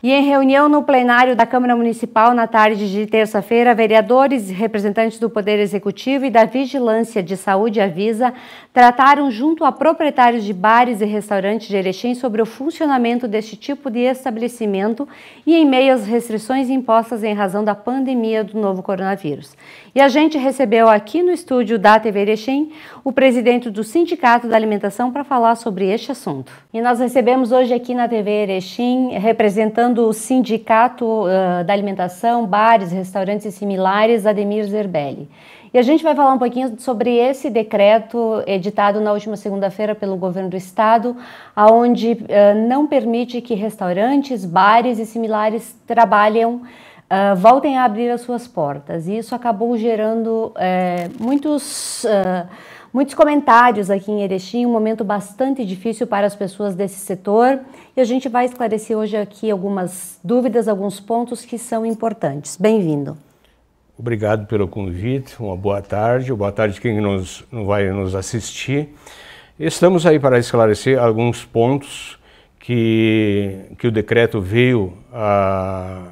E em reunião no plenário da Câmara Municipal na tarde de terça-feira, vereadores e representantes do Poder Executivo e da Vigilância de Saúde Avisa trataram junto a proprietários de bares e restaurantes de Erechim sobre o funcionamento deste tipo de estabelecimento e em meio às restrições impostas em razão da pandemia do novo coronavírus. E a gente recebeu aqui no estúdio da TV Erechim o presidente do Sindicato da Alimentação para falar sobre este assunto. E nós recebemos hoje aqui na TV Erechim representando do o Sindicato uh, da Alimentação, Bares, Restaurantes e Similares, Ademir Zerbelli. E a gente vai falar um pouquinho sobre esse decreto editado na última segunda-feira pelo governo do estado, aonde uh, não permite que restaurantes, bares e similares trabalham Uh, ah, voltem a abrir as suas portas. E isso acabou gerando uh, muitos. Uh Muitos comentários aqui em Erechim, um momento bastante difícil para as pessoas desse setor. E a gente vai esclarecer hoje aqui algumas dúvidas, alguns pontos que são importantes. Bem-vindo. Obrigado pelo convite, uma boa tarde, boa tarde quem nos, vai nos assistir. Estamos aí para esclarecer alguns pontos que, que o decreto veio a,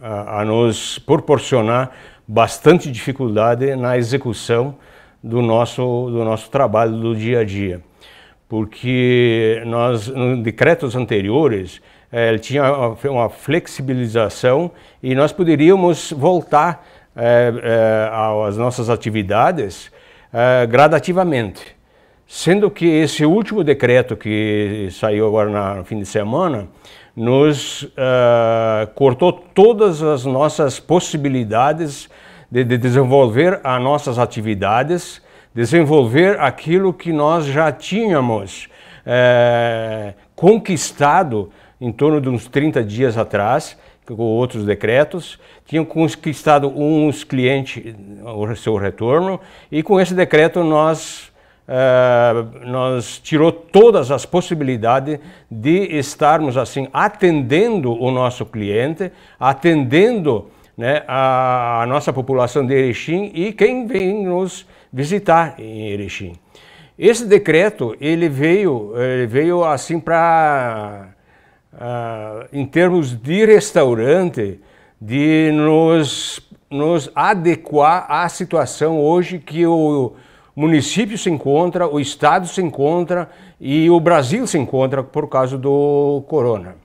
a, a nos proporcionar bastante dificuldade na execução do nosso, do nosso trabalho do dia a dia. Porque nós, nos decretos anteriores, eh, ele tinha eh, uma flexibilização e nós poderíamos voltar eh, às nossas atividades gradativamente. Sendo que esse último decreto que saiu agora no fim de semana nos cortou todas as nossas possibilidades de, de desenvolver as nossas atividades, desenvolver aquilo que nós já tínhamos é, conquistado em torno de uns 30 dias atrás, com outros decretos, tinham conquistado uns clientes, o seu retorno, e com esse decreto nós, uh, nós tirou todas as possibilidades de estarmos assim atendendo o nosso cliente, atendendo né, a, a, nossa população de Erechim e quem vem nos visitar em Erechim. Esse decreto ele veio, ele veio assim para, ah, em termos de restaurante, de nos, nos adequar à situação hoje que o município se encontra, o estado se encontra e o Brasil se encontra por causa do corona.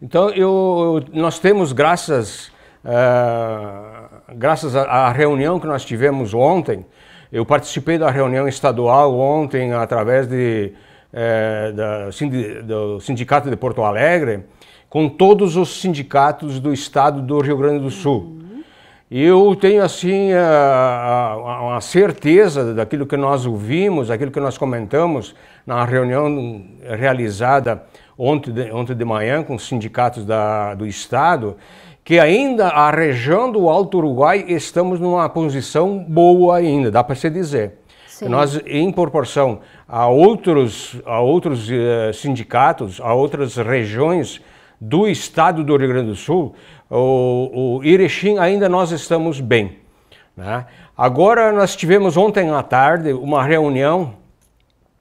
Então eu, nós temos graças ah, graças à reunião que nós tivemos ontem, eu participei da reunião estadual ontem através de, eh, da, do Sindicato de Porto Alegre, com todos os sindicatos do estado do Rio Grande do Sul. E eu tenho assim a, a, a, certeza daquilo que nós ouvimos, daquilo que nós comentamos na reunião realizada ontem de, ontem de manhã com os sindicatos da, do Estado, que ainda a região do Alto Uruguai estamos numa posição boa ainda, dá para se dizer. Sim. Nós, em proporção a outros, a outros uh, sindicatos, a outras regiões do estado do Rio Grande do Sul, o, o ainda nós estamos bem. Né? Agora, nós tivemos ontem à tarde uma reunião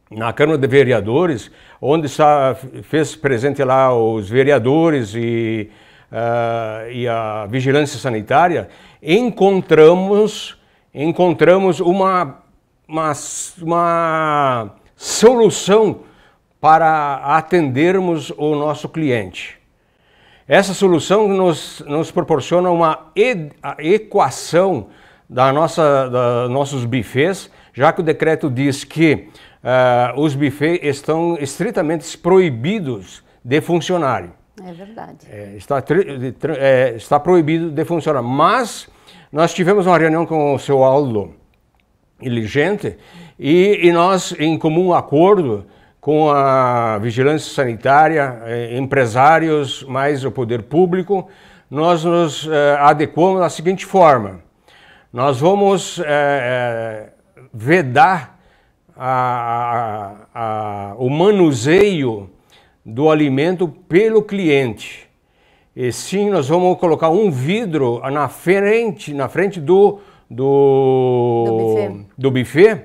na Câmara de Vereadores, onde está, fez presente lá os vereadores e uh, e a vigilância sanitária, encontramos, encontramos uma, uma, uma solução para atendermos o nosso cliente. Essa solução nos, nos proporciona uma equação da nossa, da nossos bufês, já que o decreto diz que uh, os bufês estão estritamente proibidos de funcionarem. É verdade. É, está, é, está proibido de funcionar. Mas nós tivemos uma reunião com o seu Aldo Inteligente e, e nós, em comum acordo com a vigilância sanitária, eh, empresários, mais o poder público, nós nos eh, adequamos da seguinte forma: nós vamos eh, vedar a, a, a, o manuseio do alimento pelo cliente. E sim, nós vamos colocar um vidro na frente, na frente do, do, do buffet, do buffet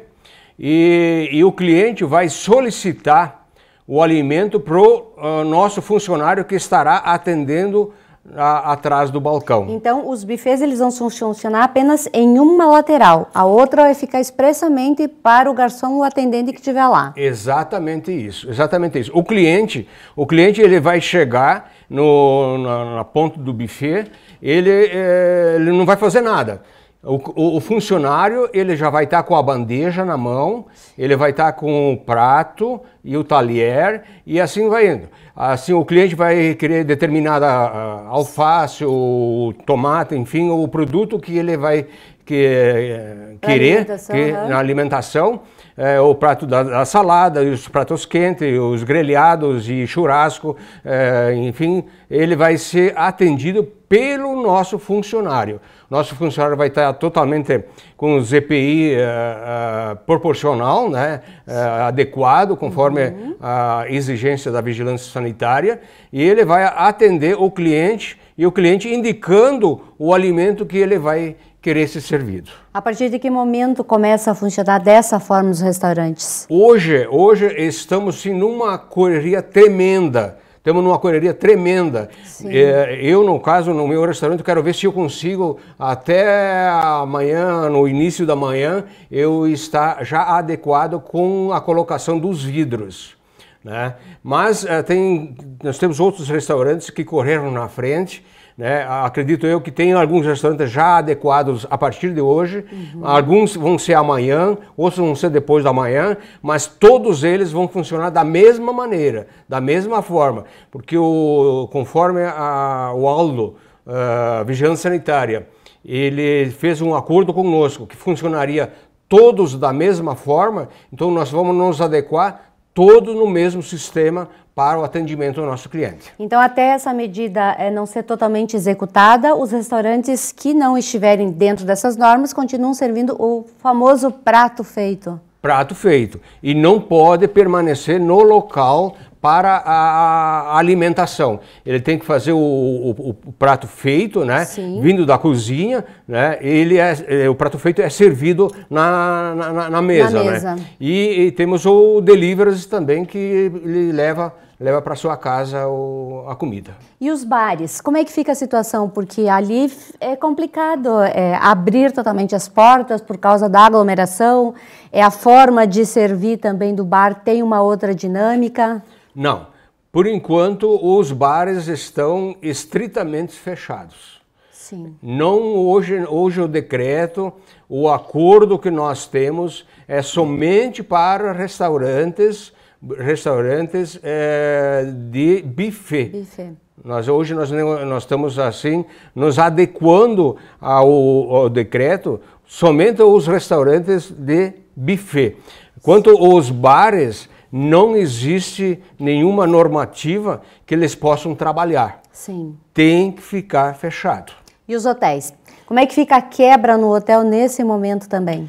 e, e, o cliente vai solicitar o alimento para o uh, ah, nosso funcionário que estará atendendo a, atrás do balcão. Então, os bufês eles vão funcionar apenas em uma lateral. A outra vai é ficar expressamente para o garçom ou atendente que estiver lá. Exatamente isso, exatamente isso. O cliente, o cliente ele vai chegar no, na, na ponta do buffet, ele, é, ele não vai fazer nada. O, o, o, funcionário ele já vai estar tá com a bandeja na mão, ele vai estar tá com o prato e o talher e assim vai indo. Assim o cliente vai querer determinada ah, alface, o tomate, enfim, o produto que ele vai que, eh, querer alimentação, que, né? na alimentação é, o prato da, da, salada, os pratos quentes, os grelhados e churrasco, é, enfim, ele vai ser atendido pelo nosso funcionário. Nosso funcionário vai estar totalmente com o ZPI uh, é, uh, é, proporcional, né, uh, adequado, conforme uhum. a exigência da vigilância sanitária, e ele vai atender o cliente e o cliente indicando o alimento que ele vai querer ser servido. A partir de que momento começa a funcionar dessa forma os restaurantes? Hoje, hoje estamos sim numa correria tremenda. Estamos numa correria tremenda. É, eu, no caso, no meu restaurante, quero ver se eu consigo até amanhã, no início da manhã, eu estar já adequado com a colocação dos vidros. Né? Mas é, tem, nós temos outros restaurantes que correram na frente né? Acredito eu que tem alguns restaurantes já adequados a partir de hoje, uhum. alguns vão ser amanhã, outros vão ser depois da manhã, mas todos eles vão funcionar da mesma maneira, da mesma forma, porque o, conforme a, o Aldo, a eh, Vigilância Sanitária, ele fez um acordo conosco que funcionaria todos da mesma forma, então nós vamos nos adequar Todo no mesmo sistema para o atendimento ao nosso cliente. Então, até essa medida eh, não ser totalmente executada, os restaurantes que não estiverem dentro dessas normas continuam servindo o famoso prato feito prato feito e não pode permanecer no local para a alimentação. Ele tem que fazer o, o, o prato feito, né? Sim. Vindo da cozinha, né? Ele é, é o prato feito é servido na, na, na mesa, na né? mesa. Né? E, e, temos o delivery também que ele leva leva para sua casa o, a comida. E os bares? Como é que fica a situação? Porque ali é complicado é, abrir totalmente as portas por causa da aglomeração. É a forma de servir também do bar tem uma outra dinâmica? Não. Por enquanto, os bares estão estritamente fechados. Sim. Não hoje, hoje o decreto, o acordo que nós temos é somente para restaurantes restaurantes é, de buffet. buffet. Nós, hoje nós, nós estamos assim, nos adequando ao, ao decreto, somente os restaurantes de buffet. Quanto aos bares, não existe nenhuma normativa que eles possam trabalhar. Sim. Tem que ficar fechado. E os hotéis? Como é que fica a quebra no hotel nesse momento também?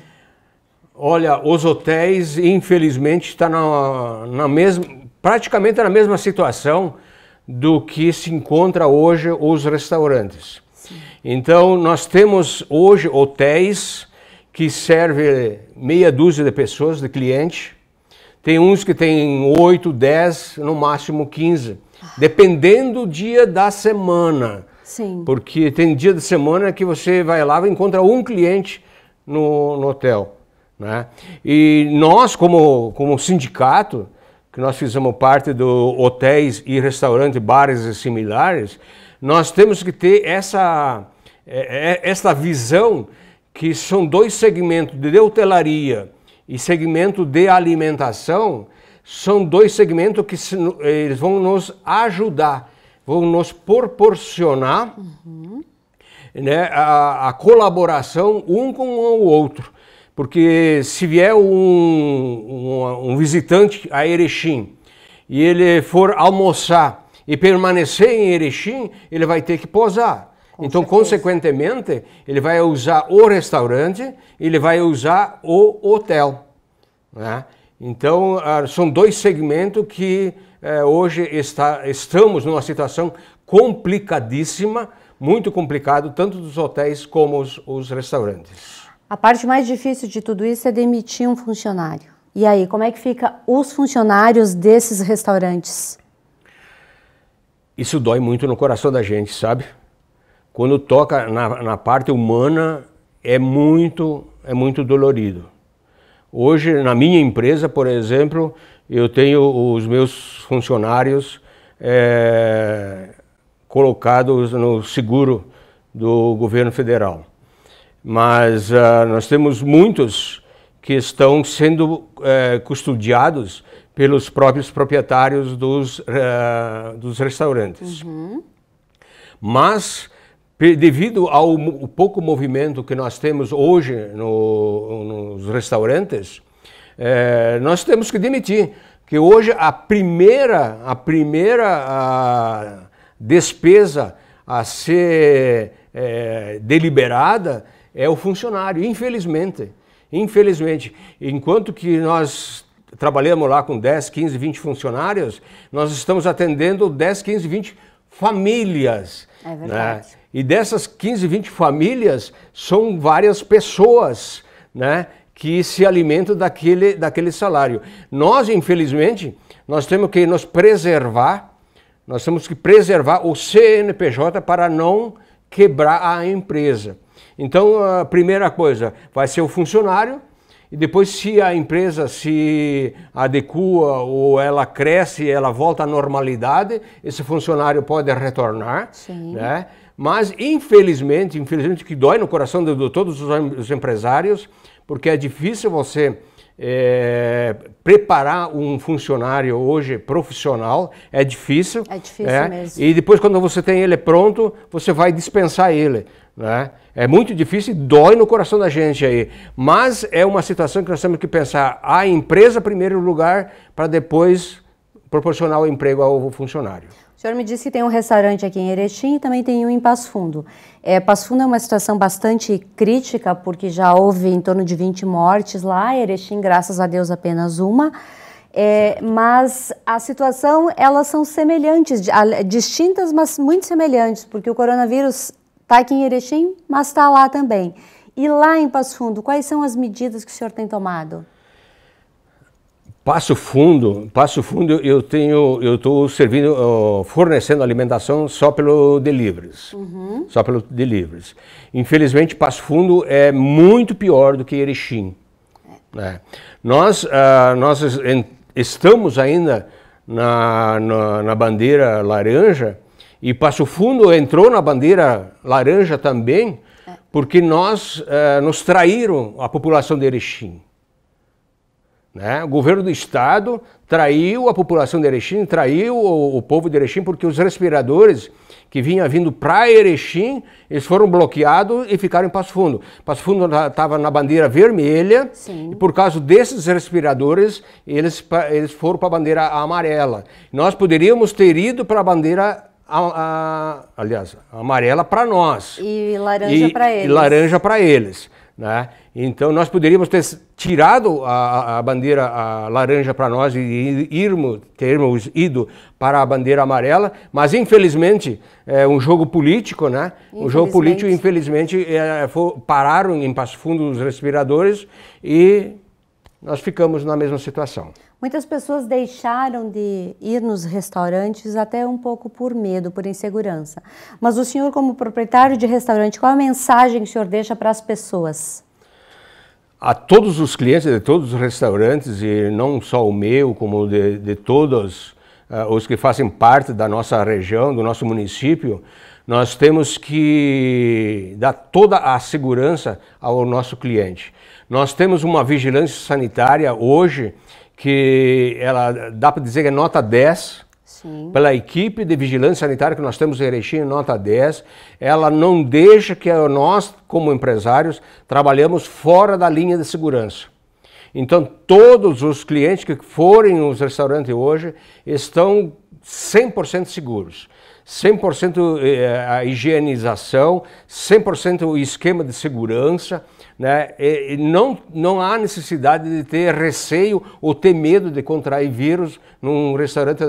Olha, os hotéis, infelizmente, estão tá na, na mesma, praticamente na mesma situação do que se encontra hoje os restaurantes. Então, nós temos hoje hotéis que servem meia dúzia de pessoas, de clientes. Tem uns que tem 8, 10, no máximo 15, ah. dependendo do dia da semana. Sim. Porque tem dia de semana que você vai lá e encontra um cliente no, no hotel. Né? E nós, como, como sindicato, que nós fizemos parte do hotéis e restaurantes, bares e similares, nós temos que ter essa, é, é, essa visão que são dois segmentos de hotelaria e segmento de alimentação, são dois segmentos que se, eles vão nos ajudar, vão nos proporcionar uhum. né, a, a colaboração um com o outro. Porque se vier um, um, um visitante a Erechim e ele for almoçar e permanecer em Erechim, ele vai ter que posar. Com então, certeza. consequentemente, ele vai usar o restaurante, ele vai usar o hotel. Né? Então, ah, são dois segmentos que eh, hoje está, estamos numa situação complicadíssima, muito complicado, tanto dos hotéis como os, os restaurantes. A parte mais difícil de tudo isso é demitir um funcionário. E aí, como é que fica os funcionários desses restaurantes? Isso dói muito no coração da gente, sabe? Quando toca na, na parte humana, é muito, é muito dolorido. Hoje, na minha empresa, por exemplo, eu tenho os meus funcionários é, colocados no seguro do governo federal mas uh, nós temos muitos que estão sendo uh, custodiados pelos próprios proprietários dos, uh, dos restaurantes. Uhum. Mas, devido ao pouco movimento que nós temos hoje no, nos restaurantes, nós temos que demitir que hoje a primeira, a primeira a despesa a ser é, deliberada é o funcionário, infelizmente. Infelizmente, enquanto que nós trabalhamos lá com 10, 15, 20 funcionários, nós estamos atendendo 10, 15, 20 famílias. É né? verdade. Né? E dessas 15, 20 famílias, são várias pessoas né, que se alimentam daquele, daquele salário. Nós, infelizmente, nós temos que nos preservar, nós temos que preservar o CNPJ para não quebrar a empresa. Então, a primeira coisa vai ser o funcionário, e depois, se a empresa se adequa ou ela cresce, ela volta à normalidade, esse funcionário pode retornar. Sim. Né? Mas, infelizmente, infelizmente, que dói no coração de, de todos os empresários, porque é difícil você é, preparar um funcionário hoje profissional é difícil. É difícil é, mesmo. E depois, quando você tem ele pronto, você vai dispensar ele. Né? É muito difícil e dói no coração da gente aí. Mas é uma situação que nós temos que pensar a empresa primeiro lugar para depois proporcionar o emprego ao funcionário. O senhor me disse que tem um restaurante aqui em Erechim e também tem um em Passo Fundo. É, Passo Fundo é uma situação bastante crítica, porque já houve em torno de 20 mortes lá, Erechim, graças a Deus, apenas uma. É, mas a situação, elas são semelhantes, distintas, mas muito semelhantes, porque o coronavírus Está aqui em Erechim, mas está lá também. E lá em Passo Fundo, quais são as medidas que o senhor tem tomado? Passo Fundo, Passo Fundo, eu tenho, eu estou servindo, fornecendo alimentação só pelo deliveries, uhum. só pelo deliveries. Infelizmente, Passo Fundo é muito pior do que Erechim. Né? Nós, uh, nós estamos ainda na, na, na bandeira laranja, e Passo Fundo entrou na bandeira laranja também, é. porque nós eh, nos traíram a população de Erechim. Né? O governo do estado traiu a população de Erechim, traiu o, o povo de Erechim, porque os respiradores que vinham vindo para Erechim, eles foram bloqueados e ficaram em Passo Fundo. Passo Fundo estava na bandeira vermelha, Sim. e por causa desses respiradores, eles, eles foram para a bandeira amarela. Nós poderíamos ter ido para a bandeira a, a, aliás, amarela para nós. E laranja para eles. E laranja para eles. Né? Então nós poderíamos ter tirado a, a bandeira a laranja para nós e irmos, termos ido para a bandeira amarela, mas infelizmente é um jogo político, né? Um jogo político, infelizmente, é, é for, pararam em Passo Fundo os respiradores e nós ficamos na mesma situação. Muitas pessoas deixaram de ir nos restaurantes até um pouco por medo, por insegurança. Mas o senhor, como proprietário de restaurante, qual a mensagem que o senhor deixa para as pessoas? A todos os clientes de todos os restaurantes, e não só o meu, como de, de todos uh, os que fazem parte da nossa região, do nosso município, nós temos que dar toda a segurança ao nosso cliente. Nós temos uma vigilância sanitária hoje que ela dá para dizer que é nota 10. Sim. Pela equipe de vigilância sanitária que nós temos em Erechim, nota 10, ela não deixa que nós, como empresários, trabalhamos fora da linha de segurança. Então, todos os clientes que forem nos restaurantes hoje estão 100% seguros. 100% eh, a higienização, 100% o esquema de segurança, né? E não, não há necessidade de ter receio ou ter medo de contrair vírus num restaurante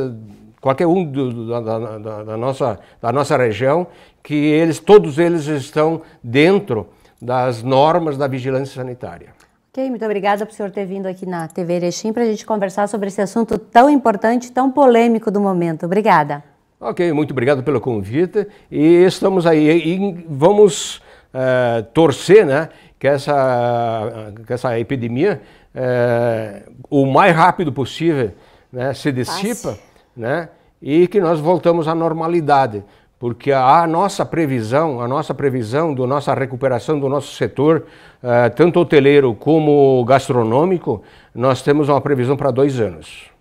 qualquer um do, da, da, da, nossa, da nossa região, que eles todos eles estão dentro das normas da vigilância sanitária. Ok, muito obrigada por o senhor ter vindo aqui na TV Erechim para a gente conversar sobre esse assunto tão importante, tão polêmico do momento. Obrigada. Ok, muito obrigado pelo convite e estamos aí e vamos uh, torcer, né, que essa que essa epidemia uh, o mais rápido possível né, se dissipa, Passe. né, e que nós voltamos à normalidade, porque a nossa previsão, a nossa previsão da nossa recuperação do nosso setor, uh, tanto hoteleiro como gastronômico, nós temos uma previsão para dois anos.